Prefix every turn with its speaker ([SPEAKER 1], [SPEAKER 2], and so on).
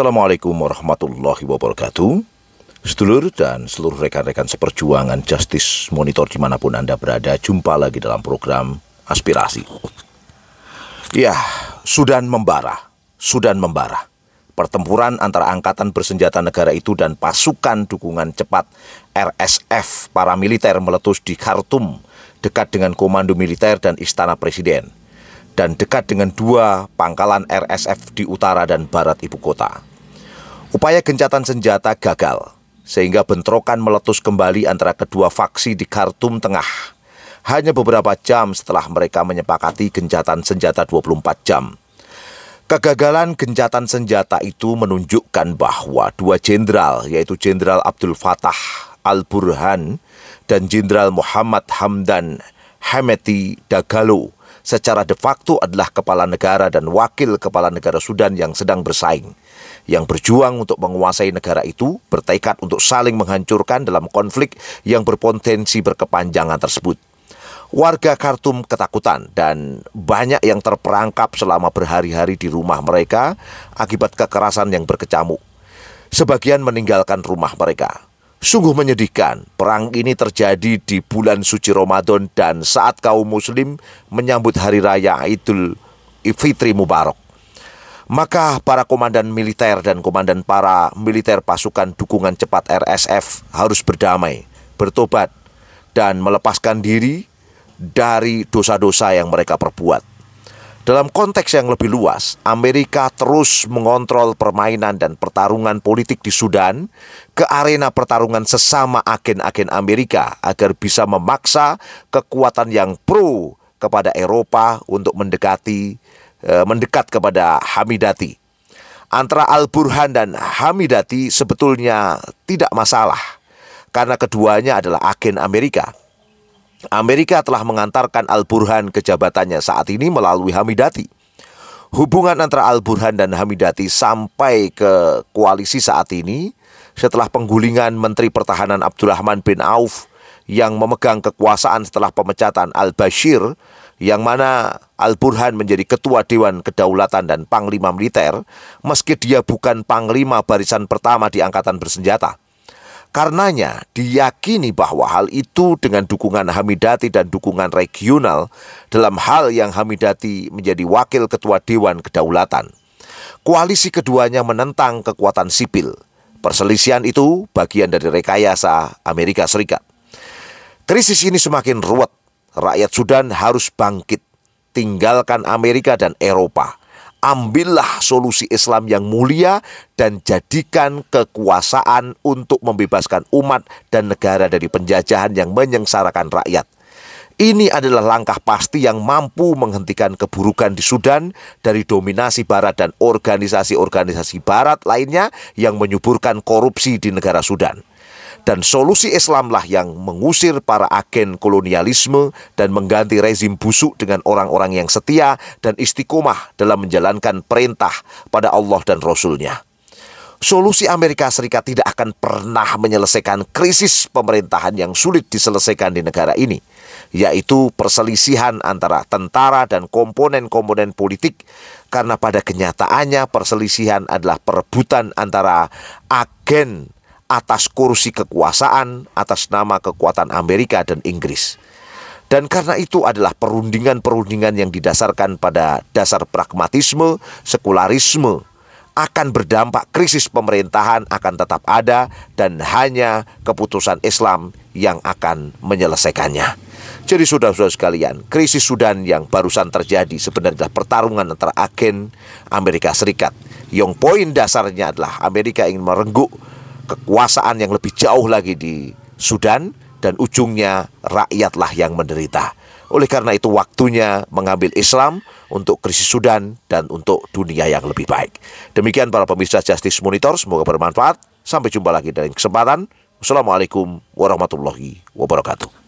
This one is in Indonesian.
[SPEAKER 1] Assalamualaikum warahmatullahi wabarakatuh. Sedulur dan seluruh rekan-rekan seperjuangan Justice Monitor dimanapun Anda berada, jumpa lagi dalam program Aspirasi. Ya, Sudan membara. Sudan membara. Pertempuran antara Angkatan Bersenjata Negara itu dan pasukan dukungan cepat RSF para militer meletus di Khartoum, dekat dengan Komando Militer dan Istana Presiden, dan dekat dengan dua pangkalan RSF di utara dan barat ibu kota. Upaya gencatan senjata gagal, sehingga bentrokan meletus kembali antara kedua faksi di Khartoum Tengah. Hanya beberapa jam setelah mereka menyepakati gencatan senjata 24 jam. Kegagalan gencatan senjata itu menunjukkan bahwa dua jenderal, yaitu Jenderal Abdul Fatah Al-Burhan dan Jenderal Muhammad Hamdan Hameti Dagalo, secara de facto adalah kepala negara dan wakil kepala negara Sudan yang sedang bersaing yang berjuang untuk menguasai negara itu bertekad untuk saling menghancurkan dalam konflik yang berpotensi berkepanjangan tersebut. Warga Khartoum ketakutan dan banyak yang terperangkap selama berhari-hari di rumah mereka akibat kekerasan yang berkecamuk. Sebagian meninggalkan rumah mereka. Sungguh menyedihkan, perang ini terjadi di bulan suci Ramadan dan saat kaum muslim menyambut hari raya Idul Fitri Mubarak. Maka para komandan militer dan komandan para militer pasukan dukungan cepat RSF harus berdamai, bertobat, dan melepaskan diri dari dosa-dosa yang mereka perbuat. Dalam konteks yang lebih luas, Amerika terus mengontrol permainan dan pertarungan politik di Sudan ke arena pertarungan sesama agen-agen Amerika agar bisa memaksa kekuatan yang pro kepada Eropa untuk mendekati Eh, mendekat kepada Hamidati. Antara Al-Burhan dan Hamidati sebetulnya tidak masalah karena keduanya adalah agen Amerika. Amerika telah mengantarkan Al-Burhan ke jabatannya saat ini melalui Hamidati. Hubungan antara Al-Burhan dan Hamidati sampai ke koalisi saat ini setelah penggulingan Menteri Pertahanan Abdurrahman bin Auf yang memegang kekuasaan setelah pemecatan Al-Bashir yang mana Al-Burhan menjadi ketua Dewan Kedaulatan dan Panglima Militer, meski dia bukan Panglima barisan pertama di Angkatan Bersenjata. Karenanya diyakini bahwa hal itu dengan dukungan Hamidati dan dukungan regional dalam hal yang Hamidati menjadi wakil ketua Dewan Kedaulatan. Koalisi keduanya menentang kekuatan sipil. Perselisihan itu bagian dari rekayasa Amerika Serikat. Krisis ini semakin ruwet Rakyat Sudan harus bangkit, tinggalkan Amerika dan Eropa. Ambillah solusi Islam yang mulia dan jadikan kekuasaan untuk membebaskan umat dan negara dari penjajahan yang menyengsarakan rakyat. Ini adalah langkah pasti yang mampu menghentikan keburukan di Sudan dari dominasi Barat dan organisasi-organisasi Barat lainnya yang menyuburkan korupsi di negara Sudan dan solusi Islamlah yang mengusir para agen kolonialisme dan mengganti rezim busuk dengan orang-orang yang setia dan istiqomah dalam menjalankan perintah pada Allah dan Rasulnya. Solusi Amerika Serikat tidak akan pernah menyelesaikan krisis pemerintahan yang sulit diselesaikan di negara ini, yaitu perselisihan antara tentara dan komponen-komponen politik karena pada kenyataannya perselisihan adalah perebutan antara agen atas kursi kekuasaan atas nama kekuatan Amerika dan Inggris. Dan karena itu adalah perundingan-perundingan yang didasarkan pada dasar pragmatisme, sekularisme, akan berdampak krisis pemerintahan akan tetap ada dan hanya keputusan Islam yang akan menyelesaikannya. Jadi sudah saudara sekalian, krisis Sudan yang barusan terjadi sebenarnya adalah pertarungan antara agen Amerika Serikat. Yang poin dasarnya adalah Amerika ingin merengguk kekuasaan yang lebih jauh lagi di Sudan dan ujungnya rakyatlah yang menderita. Oleh karena itu waktunya mengambil Islam untuk krisis Sudan dan untuk dunia yang lebih baik. Demikian para pemirsa Justice Monitor, semoga bermanfaat. Sampai jumpa lagi dalam kesempatan. Wassalamualaikum warahmatullahi wabarakatuh.